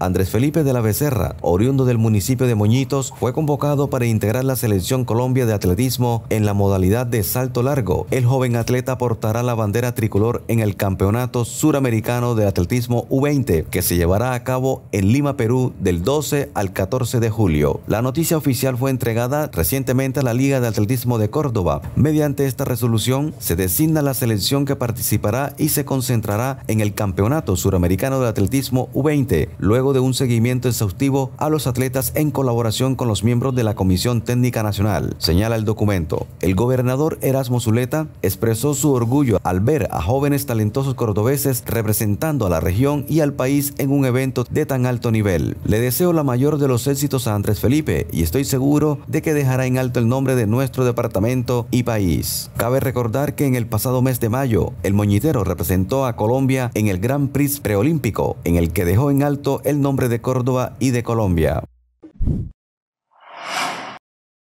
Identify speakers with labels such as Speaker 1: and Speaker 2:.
Speaker 1: Andrés Felipe de la Becerra, oriundo del municipio de Moñitos, fue convocado para integrar la Selección Colombia de Atletismo en la modalidad de salto largo. El joven atleta portará la bandera tricolor en el Campeonato Suramericano de Atletismo U20, que se llevará a cabo en Lima, Perú, del 12 al 14 de julio. La noticia oficial fue entregada recientemente a la Liga de Atletismo de Córdoba. Mediante esta resolución, se designa la selección que participará y se concentrará en el Campeonato Suramericano de Atletismo U20. Luego de un seguimiento exhaustivo a los atletas en colaboración con los miembros de la Comisión Técnica Nacional, señala el documento. El gobernador Erasmo Zuleta expresó su orgullo al ver a jóvenes talentosos cordobeses representando a la región y al país en un evento de tan alto nivel. Le deseo la mayor de los éxitos a Andrés Felipe y estoy seguro de que dejará en alto el nombre de nuestro departamento y país. Cabe recordar que en el pasado mes de mayo, el moñitero representó a Colombia en el Gran Prix preolímpico, en el que dejó en alto el nombre de Córdoba y de Colombia.